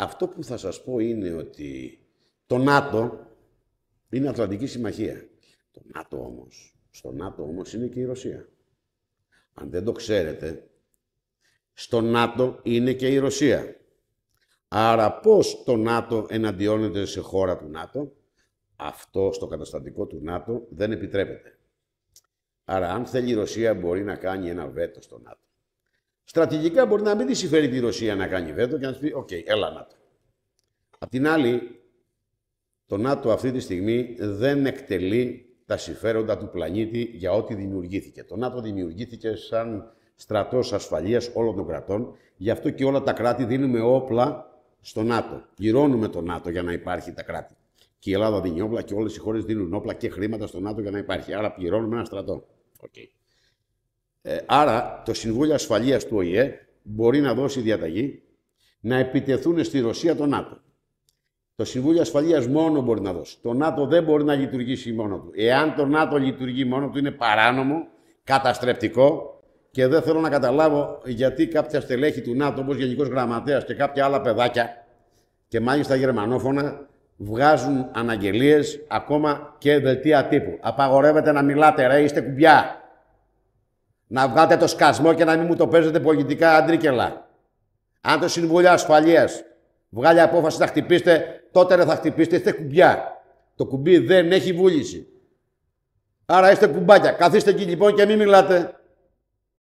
Αυτό που θα σας πω είναι ότι το ΝΑΤΟ είναι Ατλαντική Συμμαχία. Το ΝΑΤΟ όμως, στο ΝΑΤΟ όμως είναι και η Ρωσία. Αν δεν το ξέρετε, στο ΝΑΤΟ είναι και η Ρωσία. Άρα πώς το ΝΑΤΟ εναντιώνεται σε χώρα του ΝΑΤΟ, αυτό στο καταστατικό του ΝΑΤΟ δεν επιτρέπεται. Άρα αν θέλει η Ρωσία μπορεί να κάνει ένα βέτο στο ΝΑΤΟ. Στρατηγικά μπορεί να μην τη συμφέρει τη Ρωσία να κάνει βέτο και να σου πει: Οκ, okay, έλα ΝΑΤΟ. Απ' την άλλη, το ΝΑΤΟ αυτή τη στιγμή δεν εκτελεί τα συμφέροντα του πλανήτη για ό,τι δημιουργήθηκε. Το ΝΑΤΟ δημιουργήθηκε σαν στρατός ασφαλείας όλων των κρατών. Γι' αυτό και όλα τα κράτη δίνουμε όπλα στο ΝΑΤΟ. Πληρώνουμε το ΝΑΤΟ για να υπάρχει τα κράτη. Και η Ελλάδα δίνει όπλα και όλες οι χώρες δίνουν όπλα και χρήματα στο ΝΑΤΟ για να υπάρχει. Άρα πληρώνουμε ένα στρατό. Okay. Ε, άρα το Συμβούλιο Ασφαλείας του ΟΗΕ μπορεί να δώσει διαταγή να επιτεθούν στη Ρωσία το ΝΑΤΟ. Το Συμβούλιο Ασφαλείας μόνο μπορεί να δώσει. Το ΝΑΤΟ δεν μπορεί να λειτουργήσει μόνο του. Εάν το ΝΑΤΟ λειτουργεί μόνο του είναι παράνομο, καταστρεπτικό και δεν θέλω να καταλάβω γιατί κάποια στελέχη του ΝΑΤΟ, όπως Γενικός Γραμματέας και κάποια άλλα παιδάκια, και μάλιστα γερμανόφωνα, βγάζουν αναγγελίες ακόμα και δελτία τύπου. Απαγορεύεται να μιλάτε, ρε, είστε κουμπιά. Να βγάλετε το σκασμό και να μην μου το παίζετε πολιτικά αντρίκελα. Αν το Συμβούλιο Ασφαλείας βγάλει απόφαση να χτυπήσετε, τότε δεν θα χτυπήσετε. Είστε κουμπιά. Το κουμπί δεν έχει βούληση. Άρα είστε κουμπάκια. Καθίστε εκεί λοιπόν και μην μιλάτε.